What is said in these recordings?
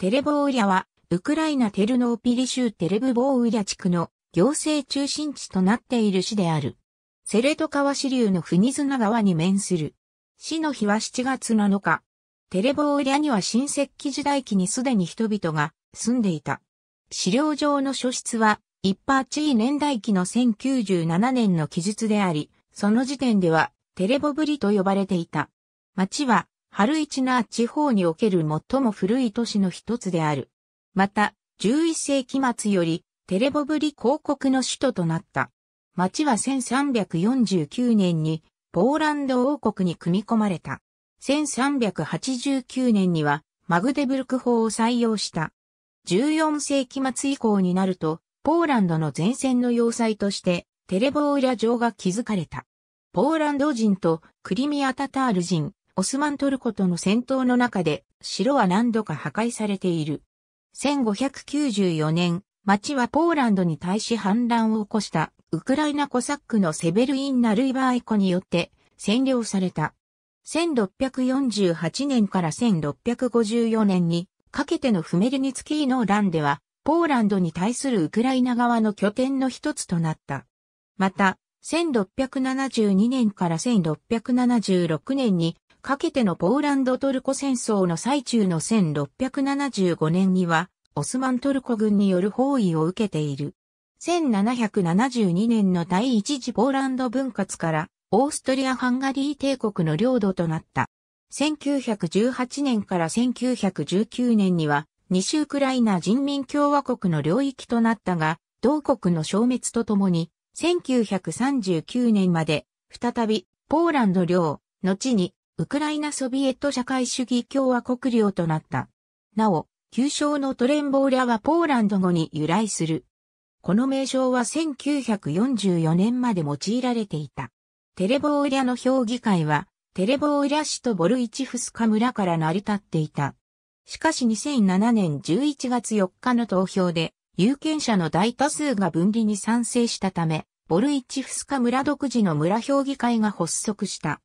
テレボーウリャは、ウクライナテルノーピリ州テレブボーウリャ地区の行政中心地となっている市である。セレト川支流のフニズナ川に面する。市の日は7月7日。テレボーウリャには新石器時代期にすでに人々が住んでいた。資料上の書室は、一般地位年代期の1097年の記述であり、その時点ではテレボブリと呼ばれていた。町は春市な地方における最も古い都市の一つである。また、11世紀末よりテレボブリ広告の首都となった。町は1349年にポーランド王国に組み込まれた。1389年にはマグデブルク法を採用した。14世紀末以降になると、ポーランドの前線の要塞として、テレボーラ城が築かれた。ポーランド人とクリミアタタール人、オスマントルコとの戦闘の中で、城は何度か破壊されている。1594年、町はポーランドに対し反乱を起こしたウクライナコサックのセベルイン・ナルイバーイコによって占領された。1648年から1654年にかけてのフメルニツキーの乱では、ポーランドに対するウクライナ側の拠点の一つとなった。また、1672年から1676年にかけてのポーランドトルコ戦争の最中の1675年には、オスマントルコ軍による包囲を受けている。1772年の第一次ポーランド分割から、オーストリア・ハンガリー帝国の領土となった。1918年から1919年には、西ウクライナ人民共和国の領域となったが、同国の消滅とともに、1939年まで、再び、ポーランド領、後に、ウクライナソビエト社会主義共和国領となった。なお、旧称のトレンボーラはポーランド語に由来する。この名称は1944年まで用いられていた。テレボーラの評議会は、テレボーラ市とボルイチフスカ村から成り立っていた。しかし2007年11月4日の投票で、有権者の大多数が分離に賛成したため、ボルイチフスカ村独自の村評議会が発足した。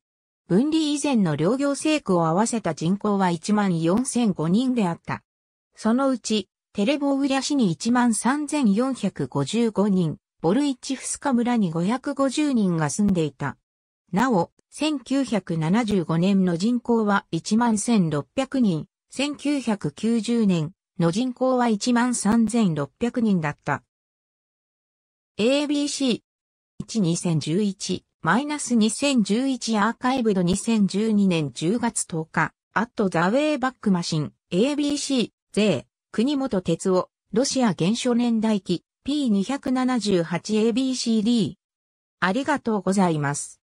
分離以前の両行政区を合わせた人口は14,005人であった。そのうち、テレボウリャ市に13,455人、ボルイチフスカ村に550人が住んでいた。なお、1975年の人口は11,600人、1990年の人口は13,600人だった。ABC1-2011 マイナス2011アーカイブド2012年10月10日、アットザウェイバックマシン、ABC、税、国本哲夫、ロシア原初年代記、P278ABCD。ありがとうございます。